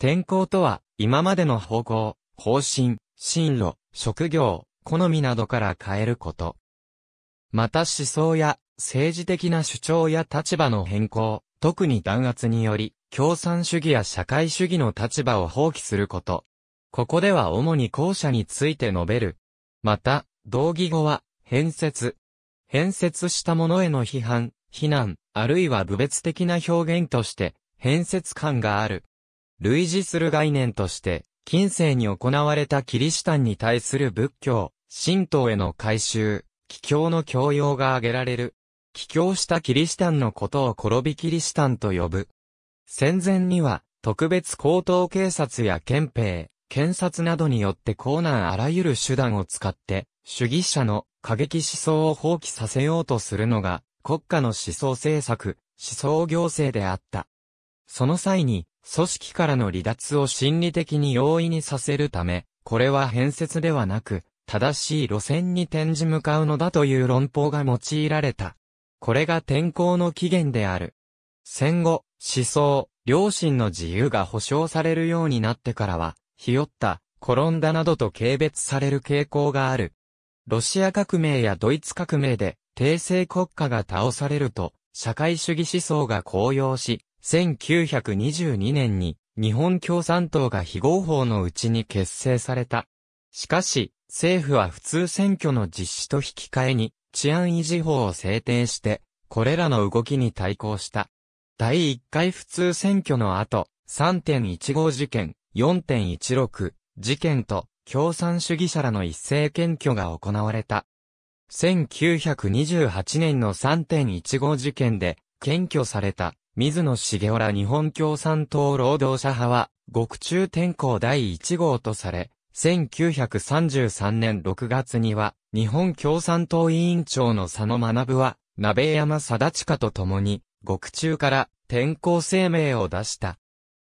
転校とは、今までの方向、方針、進路、職業、好みなどから変えること。また思想や政治的な主張や立場の変更、特に弾圧により、共産主義や社会主義の立場を放棄すること。ここでは主に後者について述べる。また、同義語は、変節。変節したものへの批判、非難、あるいは部別的な表現として、変節感がある。類似する概念として、近世に行われたキリシタンに対する仏教、神道への改修、帰郷の教養が挙げられる。帰郷したキリシタンのことを転びキリシタンと呼ぶ。戦前には、特別高等警察や憲兵、検察などによって高難あらゆる手段を使って、主義者の過激思想を放棄させようとするのが、国家の思想政策、思想行政であった。その際に、組織からの離脱を心理的に容易にさせるため、これは変説ではなく、正しい路線に転じ向かうのだという論法が用いられた。これが転校の起源である。戦後、思想、良心の自由が保障されるようになってからは、ひよった、転んだなどと軽蔑される傾向がある。ロシア革命やドイツ革命で、帝政国家が倒されると、社会主義思想が高揚し、1922年に日本共産党が非合法のうちに結成された。しかし、政府は普通選挙の実施と引き換えに治安維持法を制定して、これらの動きに対抗した。第1回普通選挙の後、3.15事件、4.16事件と共産主義者らの一斉検挙が行われた。1928年の3.15事件で検挙された水野茂雄ら日本共産党労働者派は、極中天候第1号とされ、1933年6月には、日本共産党委員長の佐野学は、鍋山貞親と共に、獄中から転校声明を出した。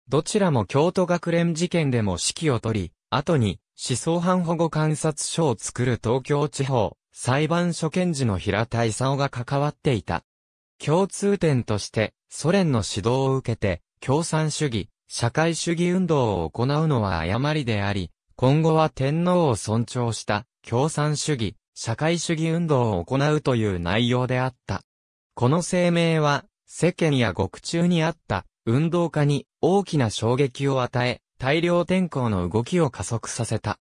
どちらも京都学連事件でも指揮を取り、後に思想犯保護観察所を作る東京地方裁判所検事の平田勲が関わっていた。共通点として、ソ連の指導を受けて、共産主義、社会主義運動を行うのは誤りであり、今後は天皇を尊重した共産主義、社会主義運動を行うという内容であった。この声明は、世間や獄中にあった運動家に大きな衝撃を与え、大量転校の動きを加速させた。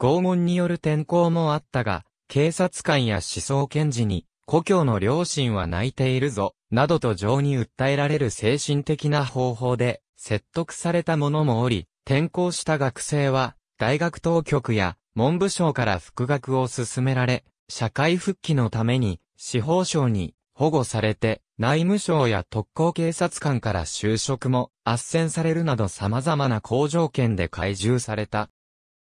拷問による転校もあったが、警察官や思想検事に故郷の両親は泣いているぞ、などと情に訴えられる精神的な方法で説得された者もおり、転校した学生は、大学当局や文部省から復学を勧められ、社会復帰のために司法省に保護されて、内務省や特攻警察官から就職も斡旋されるなど様々な好条件で懐柔された。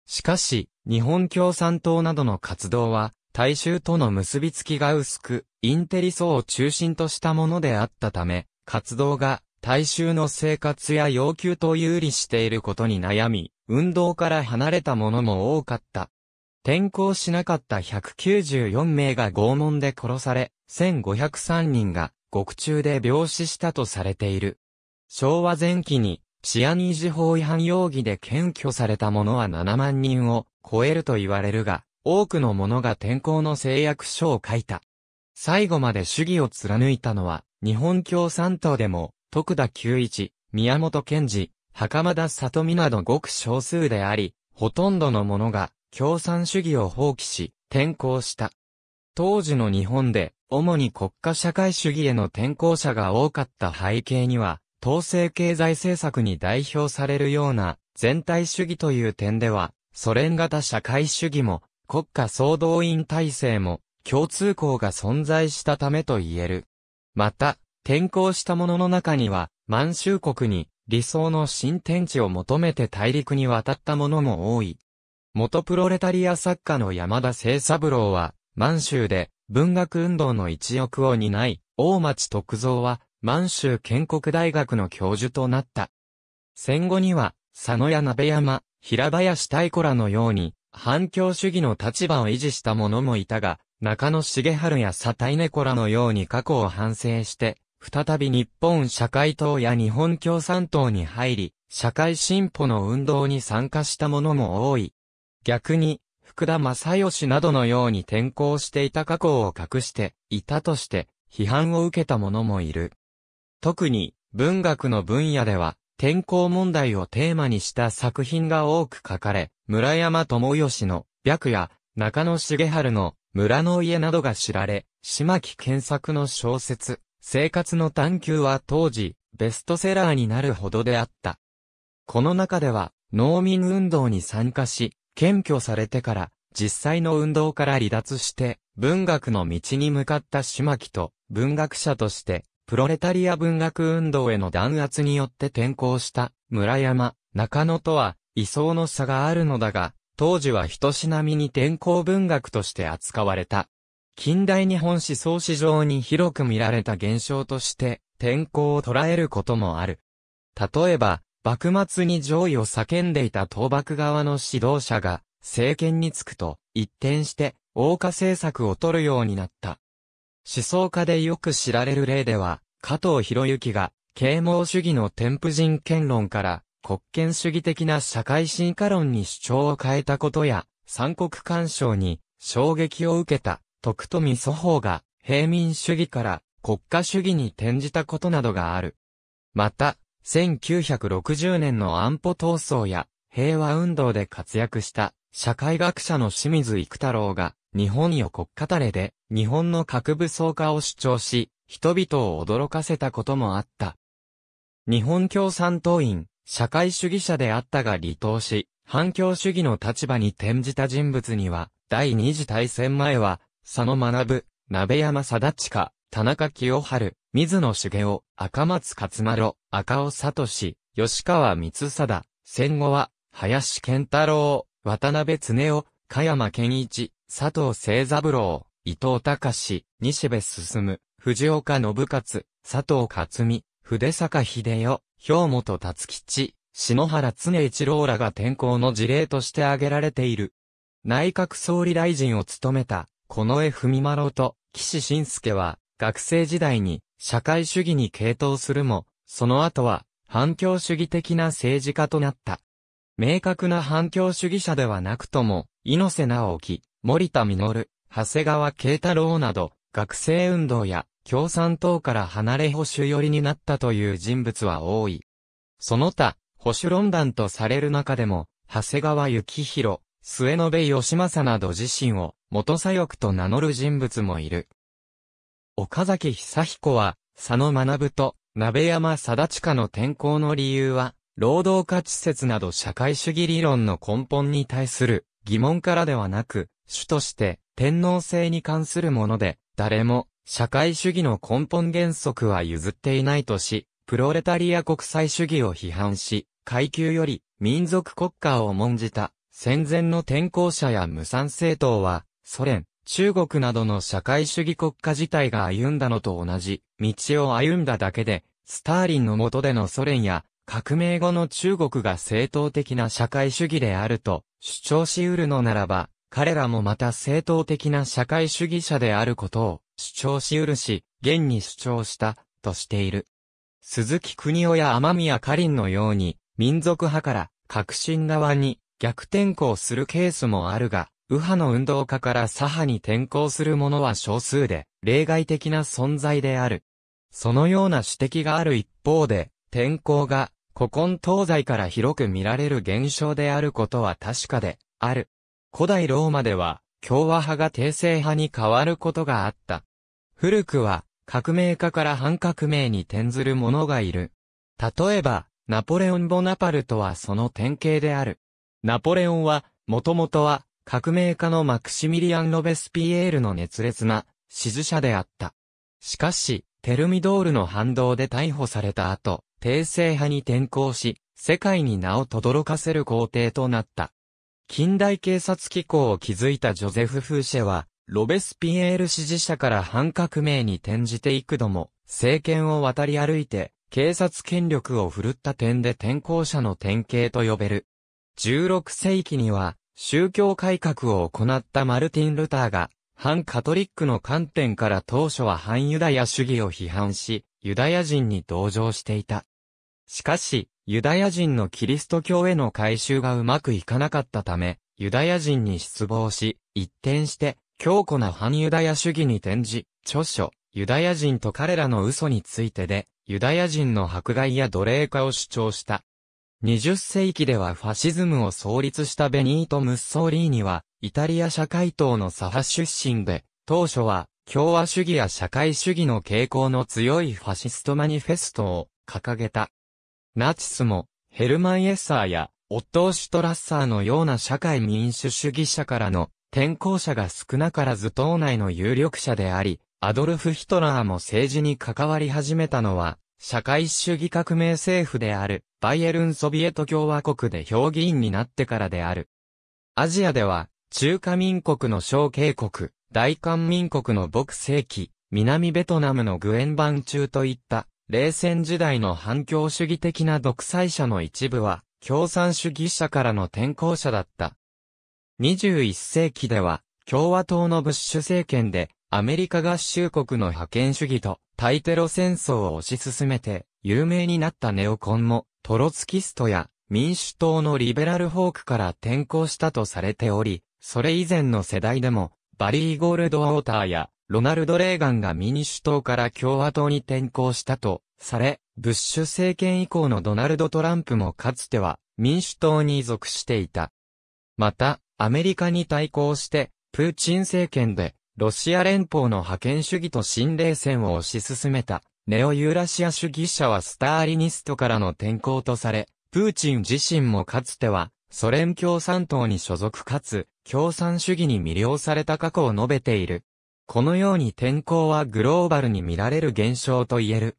しかし、日本共産党などの活動は、大衆との結びつきが薄く、インテリ層を中心としたものであったため、活動が大衆の生活や要求と有利していることに悩み、運動から離れたものも多かった。転校しなかった194名が拷問で殺され、1503人が獄中で病死したとされている。昭和前期にシアニージ法違反容疑で検挙された者は7万人を超えると言われるが、多くの者が天候の制約書を書いた。最後まで主義を貫いたのは、日本共産党でも、徳田久一、宮本賢治、袴田里美などごく少数であり、ほとんどの者が共産主義を放棄し、転校した。当時の日本で、主に国家社会主義への転校者が多かった背景には、統制経済政策に代表されるような全体主義という点では、ソ連型社会主義も国家総動員体制も共通項が存在したためと言える。また、転校した者の中には、満州国に理想の新天地を求めて大陸に渡った者も多い。元プロレタリア作家の山田清三郎は、満州で文学運動の一翼を担い、大町徳造は満州建国大学の教授となった。戦後には、佐野や鍋山、平林太古らのように、反共主義の立場を維持した者もいたが、中野重春や佐ネ猫らのように過去を反省して、再び日本社会党や日本共産党に入り、社会進歩の運動に参加した者も多い。逆に、福田正義などのように転校していた過去を隠していたとして、批判を受けた者もいる。特に、文学の分野では、天候問題をテーマにした作品が多く書かれ、村山智義の白や中野茂春の村の家などが知られ、島木健作の小説、生活の探求は当時、ベストセラーになるほどであった。この中では、農民運動に参加し、検挙されてから、実際の運動から離脱して、文学の道に向かった島木と、文学者として、プロレタリア文学運動への弾圧によって転校した村山、中野とは位相の差があるのだが、当時は人しなみに転校文学として扱われた。近代日本思想史上に広く見られた現象として、転校を捉えることもある。例えば、幕末に上位を叫んでいた倒幕側の指導者が、政権につくと、一転して、王家政策を取るようになった。思想家でよく知られる例では、加藤博之が、啓蒙主義の添付人権論から、国権主義的な社会進化論に主張を変えたことや、三国干渉に衝撃を受けた徳富祖法が平民主義から国家主義に転じたことなどがある。また、1960年の安保闘争や平和運動で活躍した社会学者の清水育太郎が、日本よ国家たれで、日本の核武装化を主張し、人々を驚かせたこともあった。日本共産党員、社会主義者であったが離党し、反共主義の立場に転じた人物には、第二次大戦前は、佐野学、鍋山貞親、田中清春、水野茂雄、赤松勝丸、赤尾聡、吉川光貞、戦後は、林健太郎、渡辺恒夫、加山健一、佐藤清三郎、伊藤隆、西部進、藤岡信勝、佐藤勝美、筆坂秀夫、兵本達吉、篠原常一郎らが天候の事例として挙げられている。内閣総理大臣を務めた、近衛文丸と岸信介は、学生時代に社会主義に傾倒するも、その後は反共主義的な政治家となった。明確な反共主義者ではなくとも、猪瀬直樹、森田実、長谷川慶太郎など、学生運動や共産党から離れ保守寄りになったという人物は多い。その他、保守論壇とされる中でも、長谷川幸宏、末延義政など自身を元左翼と名乗る人物もいる。岡崎久彦は、佐野学と鍋山貞親の転校の理由は、労働価値説など社会主義理論の根本に対する疑問からではなく、主として天皇制に関するもので、誰も社会主義の根本原則は譲っていないとし、プロレタリア国際主義を批判し、階級より民族国家を重んじた戦前の転校者や無産政党は、ソ連、中国などの社会主義国家自体が歩んだのと同じ道を歩んだだけで、スターリンの下でのソ連や革命後の中国が正当的な社会主義であると主張し得るのならば、彼らもまた正当的な社会主義者であることを主張し得るし、現に主張した、としている。鈴木国夫や天宮花林のように、民族派から革新側に逆転校するケースもあるが、右派の運動家から左派に転校する者は少数で、例外的な存在である。そのような指摘がある一方で、転校が古今東西から広く見られる現象であることは確かで、ある。古代ローマでは、共和派が帝政派に変わることがあった。古くは、革命家から反革命に転ずる者がいる。例えば、ナポレオン・ボナパルトはその典型である。ナポレオンは、もともとは、革命家のマクシミリアン・ロベスピエールの熱烈な、支持者であった。しかし、テルミドールの反動で逮捕された後、帝政派に転向し、世界に名を轟かせる皇帝となった。近代警察機構を築いたジョゼフ・フーシェは、ロベスピエール支持者から反革命に転じて幾度も、政権を渡り歩いて、警察権力を振るった点で転校者の典型と呼べる。16世紀には、宗教改革を行ったマルティン・ルターが、反カトリックの観点から当初は反ユダヤ主義を批判し、ユダヤ人に同情していた。しかし、ユダヤ人のキリスト教への改修がうまくいかなかったため、ユダヤ人に失望し、一転して、強固な反ユダヤ主義に転じ、著書、ユダヤ人と彼らの嘘についてで、ユダヤ人の迫害や奴隷化を主張した。20世紀ではファシズムを創立したベニート・ムッソーリーニは、イタリア社会党の左派出身で、当初は、共和主義や社会主義の傾向の強いファシストマニフェストを掲げた。ナチスも、ヘルマン・エッサーや、オットー・シュトラッサーのような社会民主主義者からの転校者が少なからず党内の有力者であり、アドルフ・ヒトラーも政治に関わり始めたのは、社会主義革命政府である、バイエルン・ソビエト共和国で評議員になってからである。アジアでは、中華民国の小渓国、大韓民国の牧世紀、南ベトナムのグエンバン中といった冷戦時代の反共主義的な独裁者の一部は、共産主義者からの転校者だった。21世紀では、共和党のブッシュ政権で、アメリカ合衆国の覇権主義と、対テロ戦争を推し進めて、有名になったネオコンも、トロツキストや、民主党のリベラルフォークから転校したとされており、それ以前の世代でも、バリー・ゴールドウォーターや、ロナルド・レーガンが民主党から共和党に転向したと、され、ブッシュ政権以降のドナルド・トランプもかつては民主党に属していた。また、アメリカに対抗して、プーチン政権で、ロシア連邦の覇権主義と新冷戦を推し進めた、ネオユーラシア主義者はスターリニストからの転向とされ、プーチン自身もかつては、ソ連共産党に所属かつ、共産主義に魅了された過去を述べている。このように天候はグローバルに見られる現象と言える。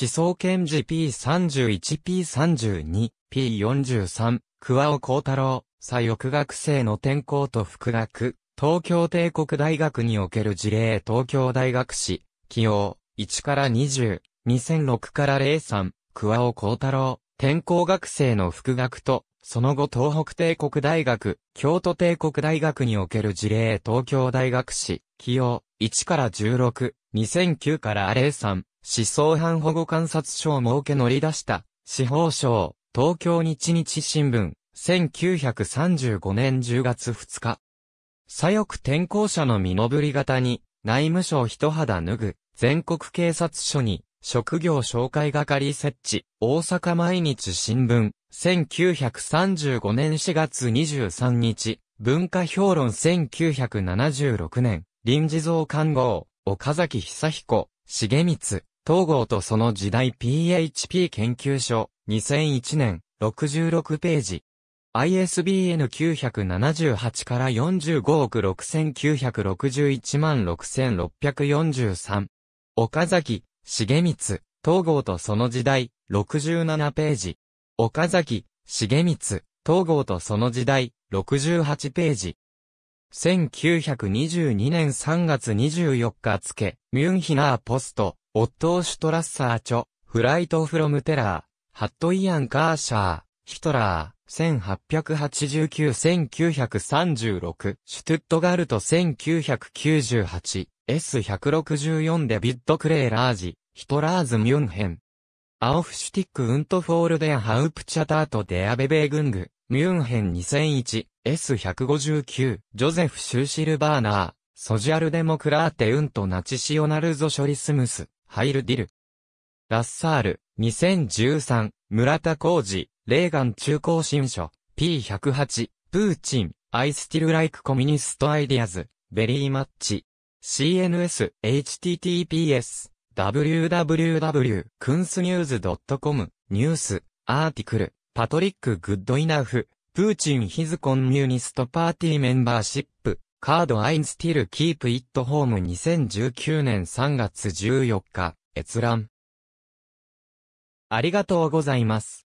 思想検事 P31、P32、P43、桑尾幸太郎、左翼学生の天候と副学、東京帝国大学における事例東京大学史、起用、1から20、2006から03、桑尾幸太郎、天候学生の副学と、その後東北帝国大学、京都帝国大学における事例東京大学史、起用、1から16、2009から03、思想犯保護観察書を設け乗り出した、司法省、東京日日新聞、1935年10月2日。左翼転校者の身のぶり型に、内務省一肌脱ぐ、全国警察署に、職業紹介係設置、大阪毎日新聞、1935年4月23日、文化評論1976年、臨時増刊号、岡崎久彦、重光、統合とその時代 PHP 研究所、2001年、66ページ。ISBN 978から45億6961万6643。岡崎、重光、統合とその時代、67ページ。岡崎、重光、東郷とその時代、68ページ。1922年3月24日付、ミュンヒナーポスト、オットー・シュトラッサー著、フライト・フロム・テラー、ハット・イアン・カーシャー、ヒトラー、1889-1936、シュトゥットガルト1998、S164 デビッド・クレーラージ、ヒトラーズ・ミュンヘン、アオフシュティック・ウント・フォール・デア・ハウプチャタート・デア・ベベー・グング、ミュンヘン 2001S159、ジョゼフ・シューシルバーナー、ソジアル・デモクラーテ・ウント・ナチシオナルゾ・ショリスムス、ハイル・ディル。ラッサール、2013、村田浩二、レーガン中高新書、P108、プーチン、アイスティル・ライク・コミニスト・アイディアズ、ベリー・マッチ、c CNS, https, w w w くんすニュ n e w s c o m ニュース、アーティクル、パトリック・グッドイナフ、プーチン・ヒズ・コンミュニスト・パーティー・メンバーシップ、カード・アイン・スティル・キープ・イット・ホーム2019年3月14日、閲覧。ありがとうございます。